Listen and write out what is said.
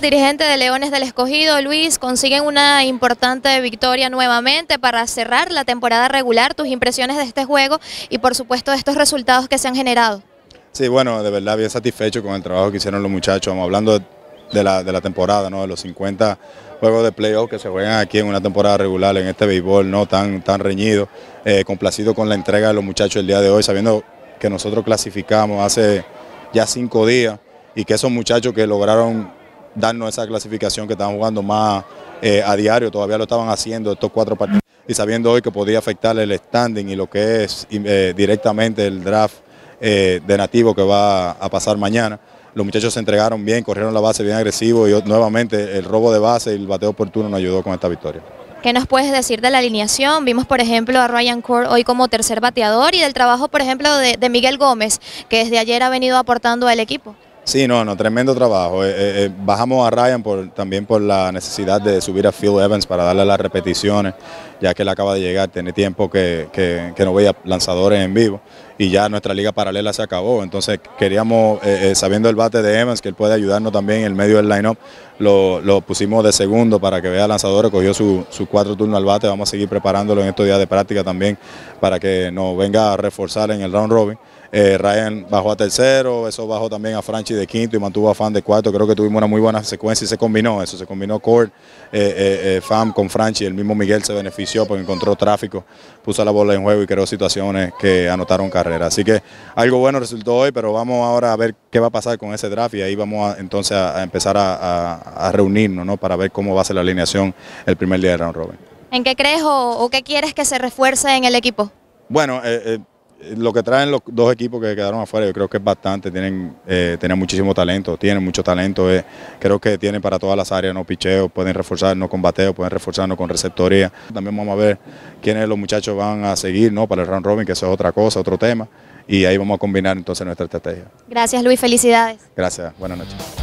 dirigente de Leones del Escogido, Luis, consiguen una importante victoria nuevamente para cerrar la temporada regular, tus impresiones de este juego y por supuesto de estos resultados que se han generado. Sí, bueno, de verdad bien satisfecho con el trabajo que hicieron los muchachos, hablando de la, temporada, ¿no? de los 50 juegos de playoff que se juegan aquí en una temporada regular, en este béisbol no tan, tan reñido, eh, complacido con la entrega de los muchachos el día de hoy, sabiendo que nosotros clasificamos hace ya cinco días y que esos muchachos que lograron darnos esa clasificación que estaban jugando más eh, a diario, todavía lo estaban haciendo estos cuatro partidos y sabiendo hoy que podía afectar el standing y lo que es eh, directamente el draft eh, de nativo que va a pasar mañana. Los muchachos se entregaron bien, corrieron la base bien agresivo y nuevamente el robo de base y el bateo oportuno nos ayudó con esta victoria. ¿Qué nos puedes decir de la alineación? Vimos, por ejemplo, a Ryan Court hoy como tercer bateador y del trabajo, por ejemplo, de Miguel Gómez, que desde ayer ha venido aportando al equipo. Sí, no, no, tremendo trabajo. Eh, eh, eh, bajamos a Ryan también por la necesidad de subir a Phil Evans para darle las repeticiones, ya que él acaba de llegar, tiene tiempo que, no veía lanzadores en vivo y ya nuestra liga paralela se acabó. Entonces queríamos, sabiendo el bate de Evans, que él puede ayudarnos también en el medio del line-up, lo, pusimos de segundo para que vea lanzadores, cogió sus cuatro turnos al bate, vamos a seguir preparándolo en estos días de práctica también para que nos venga a reforzar en el round robin eh, Ryan bajó a tercero, eso bajó también a Franchi de quinto y mantuvo a Fan de cuarto. Creo que tuvimos una muy buena secuencia y se combinó eso, se combinó Cord, eh, eh, Fan con Franchi. El mismo Miguel se benefició porque encontró tráfico, puso la bola en juego y creó situaciones que anotaron carrera. Así que algo bueno resultó hoy, pero vamos ahora a ver qué va a pasar con ese draft y ahí vamos entonces a, empezar a, reunirnos para ver cómo va a ser la alineación el primer día de Round Robin. ¿En qué crees o, qué quieres que se refuerce en el equipo? Bueno, lo que traen los dos equipos que quedaron afuera, yo creo que es bastante, tienen, eh, muchísimo talento, tienen mucho talento, eh, creo que tienen para todas las áreas, no picheo, pueden reforzarnos con bateo, pueden reforzarnos con receptoría. También vamos a ver quiénes los muchachos van a seguir ¿no? para el round robin, que eso es otra cosa, otro tema, y ahí vamos a combinar entonces nuestra estrategia. Gracias Luis, felicidades. Gracias, buenas noches.